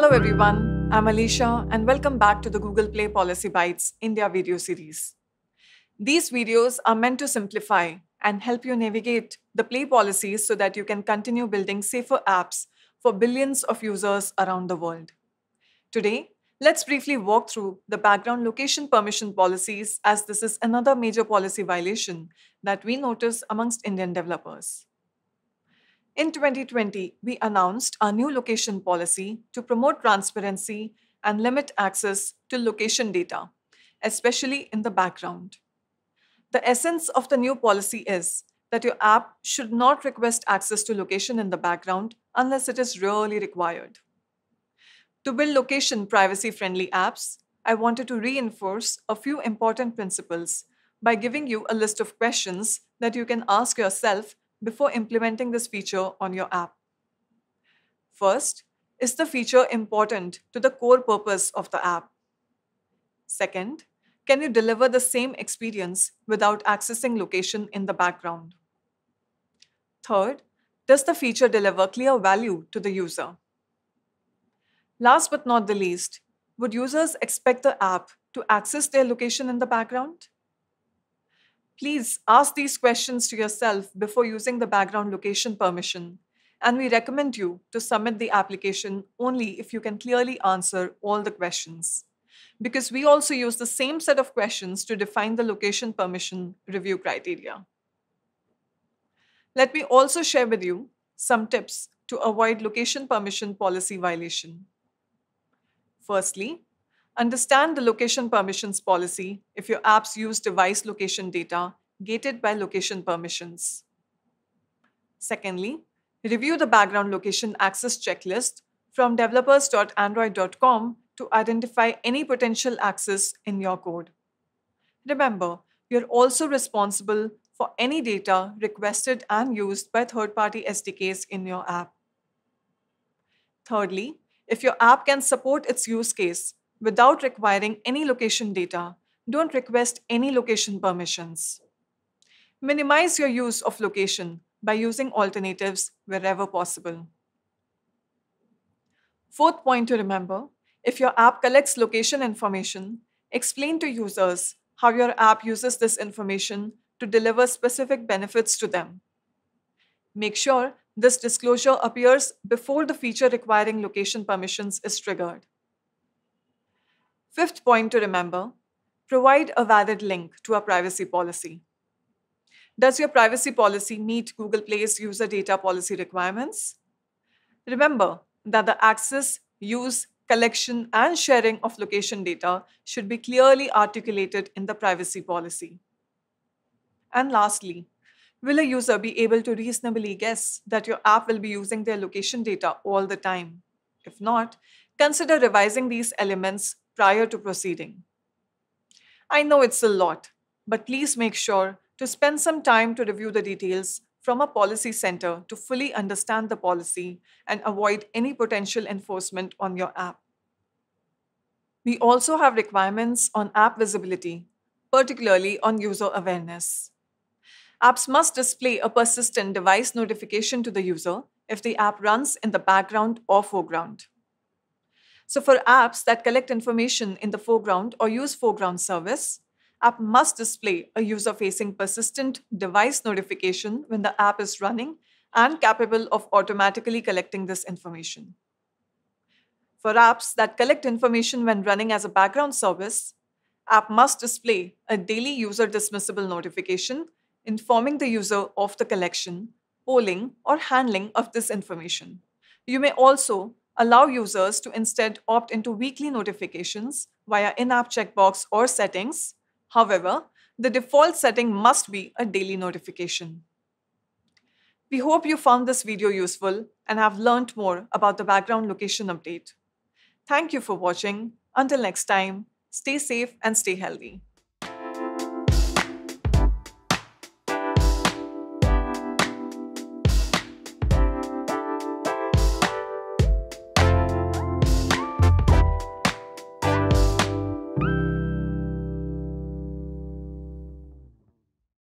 Hello everyone, I'm Alicia and welcome back to the Google Play Policy Bites India video series. These videos are meant to simplify and help you navigate the Play policies so that you can continue building safer apps for billions of users around the world. Today, let's briefly walk through the background location permission policies as this is another major policy violation that we notice amongst Indian developers. In 2020, we announced our new location policy to promote transparency and limit access to location data, especially in the background. The essence of the new policy is that your app should not request access to location in the background unless it is really required. To build location privacy friendly apps, I wanted to reinforce a few important principles by giving you a list of questions that you can ask yourself before implementing this feature on your app. First, is the feature important to the core purpose of the app? Second, can you deliver the same experience without accessing location in the background? Third, does the feature deliver clear value to the user? Last but not the least, would users expect the app to access their location in the background? Please ask these questions to yourself before using the background location permission. And we recommend you to submit the application only if you can clearly answer all the questions. Because we also use the same set of questions to define the location permission review criteria. Let me also share with you some tips to avoid location permission policy violation. Firstly, Understand the location permissions policy if your apps use device location data gated by location permissions. Secondly, review the background location access checklist from developers.android.com to identify any potential access in your code. Remember, you're also responsible for any data requested and used by third party SDKs in your app. Thirdly, if your app can support its use case, without requiring any location data, don't request any location permissions. Minimize your use of location by using alternatives wherever possible. Fourth point to remember, if your app collects location information, explain to users how your app uses this information to deliver specific benefits to them. Make sure this disclosure appears before the feature requiring location permissions is triggered. Fifth point to remember provide a valid link to a privacy policy. Does your privacy policy meet Google Play's user data policy requirements? Remember that the access, use, collection, and sharing of location data should be clearly articulated in the privacy policy. And lastly, will a user be able to reasonably guess that your app will be using their location data all the time? If not, consider revising these elements prior to proceeding. I know it's a lot, but please make sure to spend some time to review the details from a policy center to fully understand the policy and avoid any potential enforcement on your app. We also have requirements on app visibility, particularly on user awareness. Apps must display a persistent device notification to the user if the app runs in the background or foreground. So for apps that collect information in the foreground or use foreground service, app must display a user-facing persistent device notification when the app is running and capable of automatically collecting this information. For apps that collect information when running as a background service, app must display a daily user dismissible notification informing the user of the collection, polling, or handling of this information. You may also allow users to instead opt into weekly notifications via in app checkbox or settings. However, the default setting must be a daily notification. We hope you found this video useful and have learned more about the background location update. Thank you for watching. Until next time, stay safe and stay healthy.